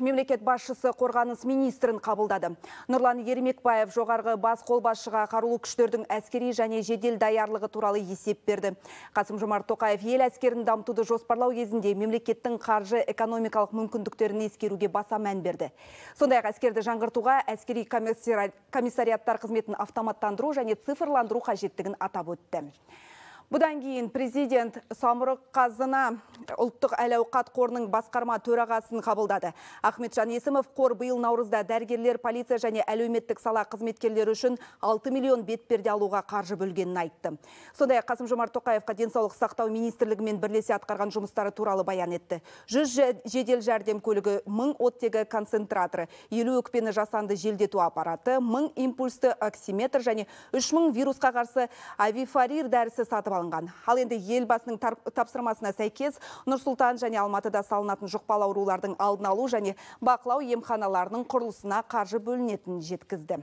мемлекет басшысы қорғаныс министрін қабылдады. Нұрлан Ермекбаев жоғарғы бас қолбасшыға қарулы күштердің әскери және жедел даярлығы туралы есеп берді. Қасым Жомарт Тоқаев ел әскерін дамытуды жоспарлау кезінде мемлекеттің қаржы экономикалық мүмкіндіктерін ескеруге баса мән берді. Сондай-ақ әскерді жаңғыртуға әскери комиссариаттар қызметін автоматтандыру және цифрландыру қажеттігін атап өтті. Бұдан кейін президент самұрық қазына ұлттық әл ауқат қорының басқарма төрағасын қабылдады ахметжан есімов қор биыл наурызда дәрігерлер полиция және әлеуметтік сала қызметкерлері үшін 6 миллион бетперде алуға қаржы бөлгенін айтты сондай ақ қасым жомарт тоқаевқа денсаулық сақтау министрлігімен бірлесе атқарған жұмыстары туралы баян етті жүз жедел жәрдем көлігі мың оттегі концентраторы елу өкпені жасанды желдету аппараты мың импульсті оксиметр және үш мың вирусқа қарсы авифарир дәрісі сатып алынған ал енді елбасының тапсырмасына сәйкес Нұрсұлтан және Алматыда салынатын жұқпалы аурулардың алдын алу және бақылау емханаларының құрылысына қаржы бөлінетінін жеткізді